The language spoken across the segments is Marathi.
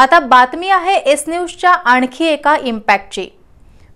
आता बातमी आहे एस न्यूजच्या आणखी एका इम्पॅक्टची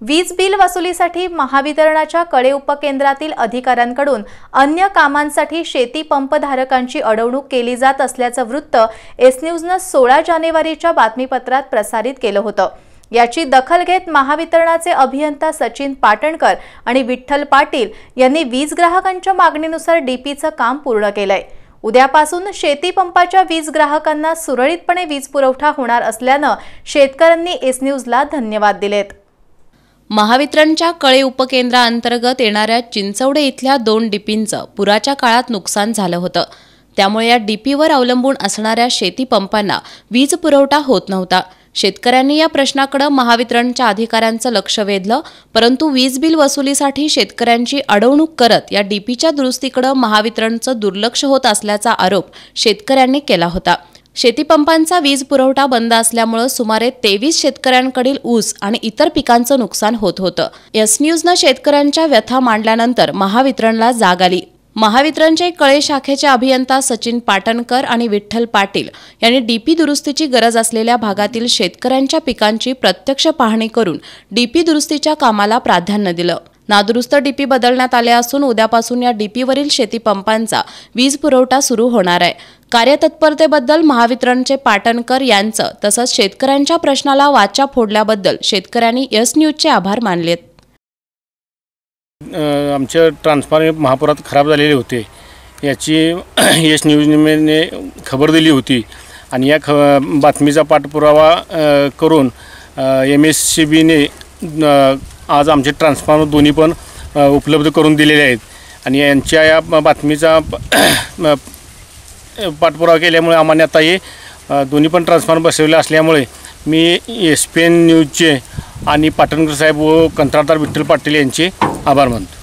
वीज बिल वसुलीसाठी महावितरणाच्या कडे उपकेंद्रातील अधिकाऱ्यांकडून अन्य कामांसाठी शेती पंपधारकांची अडवणूक केली जात असल्याचं वृत्त एस न्यूजनं सोळा जानेवारीच्या बातमीपत्रात प्रसारित केलं होतं याची दखल घेत महावितरणाचे अभियंता सचिन पाटणकर आणि विठ्ठल पाटील यांनी वीज ग्राहकांच्या मागणीनुसार डीपीचं काम पूर्ण केलंय उद्यापासून शेतीपंपाच्या वीज ग्राहकांना सुरळीतपणे वीज पुरवठा होणार असल्यानं शेतकऱ्यांनी एस न्यूजला धन्यवाद दिलेत महावितरणच्या कळे उपकेंद्राअंतर्गत येणाऱ्या चिंचवडे इथल्या दोन डिपींचं पुराच्या काळात नुकसान झालं होतं त्यामुळे या डीपीवर अवलंबून असणाऱ्या शेतीपंपांना वीज पुरवठा होत नव्हता शेतकऱ्यांनी या प्रश्नाकडे महावितरणच्या अधिकाऱ्यांचं लक्ष वेधलं परंतु वीज बिल वसुलीसाठी शेतकऱ्यांची अडवणूक करत या डीपीच्या दुरुस्तीकडे महावितरणचं दुर्लक्ष होत असल्याचा आरोप शेतकऱ्यांनी केला होता शेतीपंपांचा वीज पुरवठा बंद असल्यामुळे सुमारे तेवीस शेतकऱ्यांकडील ऊस आणि इतर पिकांचं नुकसान होत होतं एस न्यूजनं शेतकऱ्यांच्या व्यथा मांडल्यानंतर महावितरणला जाग आली महावितरणचे कळे शाखेचे अभियंता सचिन पाटणकर आणि विठ्ठल पाटील यांनी डीपी दुरुस्तीची गरज असलेल्या भागातील शेतकऱ्यांच्या पिकांची प्रत्यक्ष पाहणी करून डीपी दुरुस्तीच्या कामाला प्राधान्य दिलं नादुरुस्त डीपी बदलण्यात आले असून उद्यापासून या डीपीवरील शेतीपंपांचा पंपांचा वीज पुरवठा सुरू होणार आहे कार्यतत्परतेबद्दल महावितरणचे पाटणकर यांचं तसंच शेतकऱ्यांच्या प्रश्नाला वाचा फोडल्याबद्दल शेतकऱ्यांनी यस न्यूजचे आभार मानलेत आमच्या ट्रान्सफॉर्मर महापुरात खराब झालेले होते याची यश न्यूजने खबर दिली होती आणि या ख बातमीचा पाठपुरावा करून एम एस सी बीने आज आमचे ट्रान्सफॉर्मर दोन्ही पण उपलब्ध करून दिलेले आहेत आणि यांच्या या बातमीचा पाठपुरावा केल्यामुळे आम्हाने आता हे दोन्ही पण ट्रान्सफॉर्मर बसवले असल्यामुळे मी एस पी एन न्यूजचे आणि पाटणकर साहेब व कंत्राटदार विठ्ठल पाटील यांचे आभार मानतो